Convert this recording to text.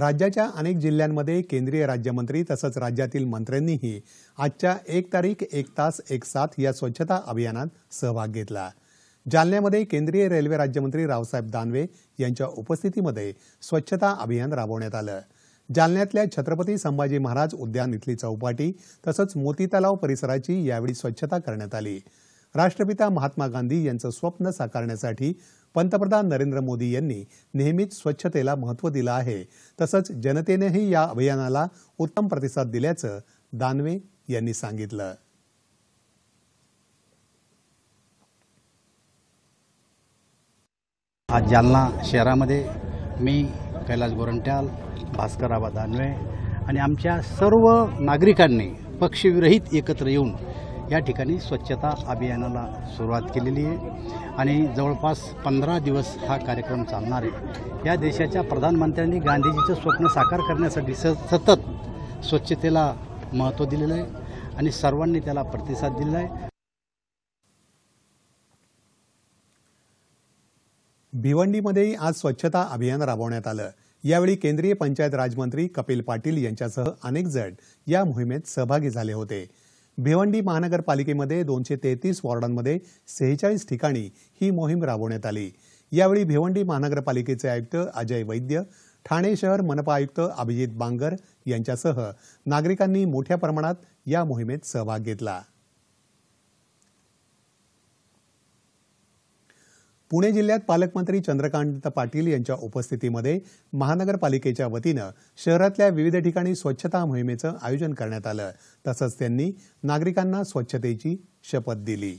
राज्याच्या अनेक जिल्ह्यांमध्ये केंद्रीय राज्यमंत्री तसंच राज्यातील मंत्र्यांनीही आजच्या एक तारीख एक तास एक साथ या स्वच्छता अभियानात सहभाग घेतला जालन्यामध्ये केंद्रीय रेल्वे राज्यमंत्री रावसाहेब दानवे यांच्या उपस्थितीमध्ये स्वच्छता अभियान राबवण्यात आलं जालन्यातल्या छत्रपती संभाजी महाराज उद्यान इथली चौपाटी तसंच मोती तलाव परिसराची यावेळी स्वच्छता करण्यात आली राष्ट्रपिता महात्मा गांधी यांचं स्वप्न साकारण्यासाठी पंतप्रधान नरेंद्र मोदी यांनी नेहमीच स्वच्छतेला महत्त्व दिलं आहे तसंच जनतेनेही या अभियानाला उत्तम प्रतिसाद दिल्याचं दानवे यांनी सांगितलं आज जालना शहरामध्ये मी कैलास गोरंट्याल भास्कराबा दानवे आणि आमच्या सर्व नागरिकांनी पक्षविरहित एकत्र येऊन या ठिकाणी स्वच्छता अभियानाला सुरुवात केलेली आहे आणि जवळपास पंधरा दिवस हा कार्यक्रम चालणार आहे या देशाच्या प्रधानमंत्र्यांनी गांधीजीचं स्वप्न साकार करण्यासाठी सतत स्वच्छतेला महत्त्व दिलेलं आहे आणि सर्वांनी त्याला प्रतिसाद दिलेला आहे भिवंडीमध्येही आज स्वच्छता अभियान राबवण्यात आलं यावेळी केंद्रीय पंचायत राजमंत्री कपिल पाटील यांच्यासह अनेक जण या मोहिमेत सहभागी झाले होते भिवंडी महानगरपालिकेमध्ये दोनशे तेहतीस वॉर्डांमध्ये सेहेचाळीस ठिकाणी ही मोहीम राबवण्यात आली यावेळी भिवंडी महानगरपालिकेचे आयुक्त अजय वैद्य ठाणे शहर मनपा आयुक्त अभिजित बांगर यांच्यासह नागरिकांनी मोठ्या प्रमाणात या मोहिमेत सहभाग घेतला पुणे जिल्ह्यात पालकमंत्री चंद्रकांत पाटील यांच्या उपस्थितीमध्ये महानगरपालिकेच्या वतीनं शहरातल्या विविध ठिकाणी स्वच्छता मोहिमेचं आयोजन करण्यात आलं तसंच त्यांनी नागरिकांना स्वच्छतेची शपथ दिली